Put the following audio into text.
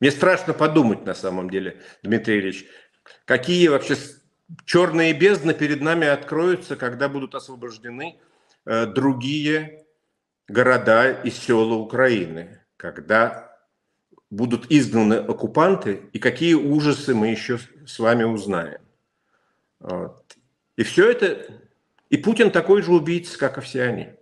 Мне страшно подумать на самом деле, Дмитрий Ильич, какие вообще черные бездны перед нами откроются, когда будут освобождены э, другие города и села Украины, когда будут изгнаны оккупанты, и какие ужасы мы еще с вами узнаем. Вот. И все это... И Путин такой же убийца, как и все они.